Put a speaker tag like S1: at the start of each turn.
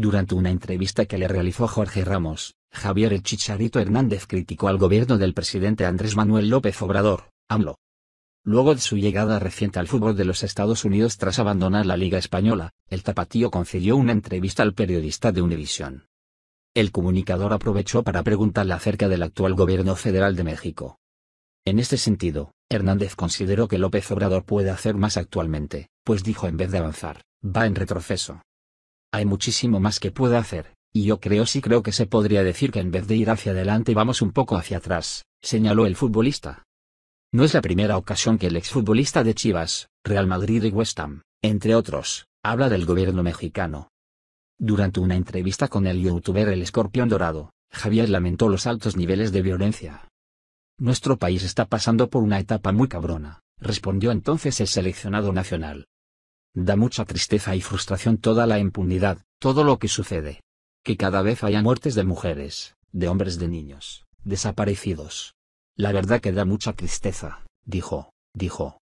S1: Durante una entrevista que le realizó Jorge Ramos, Javier El Chicharito Hernández criticó al gobierno del presidente Andrés Manuel López Obrador, AMLO. Luego de su llegada reciente al fútbol de los Estados Unidos tras abandonar la Liga Española, el tapatío concedió una entrevista al periodista de Univisión. El comunicador aprovechó para preguntarle acerca del actual gobierno federal de México. En este sentido, Hernández consideró que López Obrador puede hacer más actualmente, pues dijo en vez de avanzar, va en retroceso. Hay muchísimo más que pueda hacer, y yo creo sí creo que se podría decir que en vez de ir hacia adelante vamos un poco hacia atrás, señaló el futbolista. No es la primera ocasión que el exfutbolista de Chivas, Real Madrid y West Ham, entre otros, habla del gobierno mexicano. Durante una entrevista con el youtuber El Escorpión Dorado, Javier lamentó los altos niveles de violencia. Nuestro país está pasando por una etapa muy cabrona, respondió entonces el seleccionado nacional, Da mucha tristeza y frustración toda la impunidad, todo lo que sucede. Que cada vez haya muertes de mujeres, de hombres, de niños, desaparecidos. La verdad que da mucha tristeza, dijo, dijo,